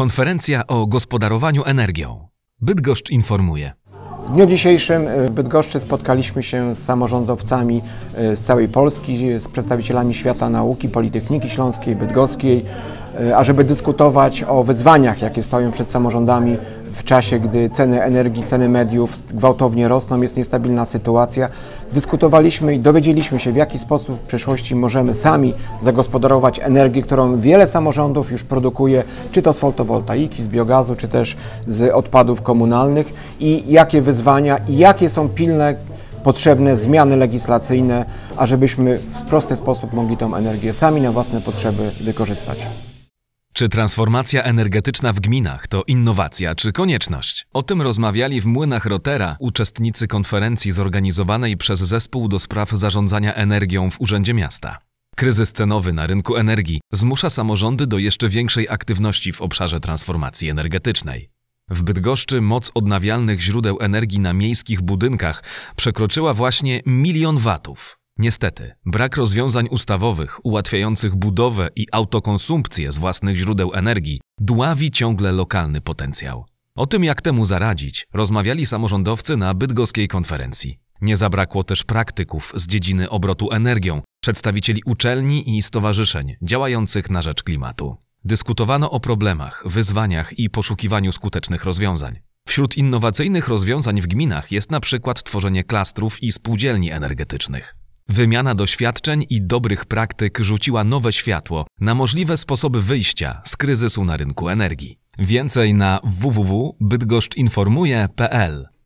Konferencja o gospodarowaniu energią. Bydgoszcz informuje. W dniu dzisiejszym e, w Bydgoszczy spotkaliśmy się z samorządowcami e, z całej Polski, z przedstawicielami świata nauki, Politechniki Śląskiej, Bydgoskiej, e, ażeby dyskutować o wyzwaniach, jakie stoją przed samorządami w czasie, gdy ceny energii, ceny mediów gwałtownie rosną, jest niestabilna sytuacja. Dyskutowaliśmy i dowiedzieliśmy się, w jaki sposób w przyszłości możemy sami zagospodarować energię, którą wiele samorządów już produkuje, czy to z fotowoltaiki, z biogazu, czy też z odpadów komunalnych i jakie wyzwania i jakie są pilne potrzebne zmiany legislacyjne, ażebyśmy w prosty sposób mogli tą energię sami na własne potrzeby wykorzystać. Czy transformacja energetyczna w gminach to innowacja czy konieczność? O tym rozmawiali w Młynach Rotera uczestnicy konferencji zorganizowanej przez Zespół do Spraw Zarządzania Energią w Urzędzie Miasta. Kryzys cenowy na rynku energii zmusza samorządy do jeszcze większej aktywności w obszarze transformacji energetycznej. W Bydgoszczy moc odnawialnych źródeł energii na miejskich budynkach przekroczyła właśnie milion watów. Niestety, brak rozwiązań ustawowych ułatwiających budowę i autokonsumpcję z własnych źródeł energii dławi ciągle lokalny potencjał. O tym, jak temu zaradzić, rozmawiali samorządowcy na bydgoskiej konferencji. Nie zabrakło też praktyków z dziedziny obrotu energią, przedstawicieli uczelni i stowarzyszeń działających na rzecz klimatu. Dyskutowano o problemach, wyzwaniach i poszukiwaniu skutecznych rozwiązań. Wśród innowacyjnych rozwiązań w gminach jest na przykład tworzenie klastrów i spółdzielni energetycznych. Wymiana doświadczeń i dobrych praktyk rzuciła nowe światło na możliwe sposoby wyjścia z kryzysu na rynku energii. Więcej na www.bydgoszczinformuje.pl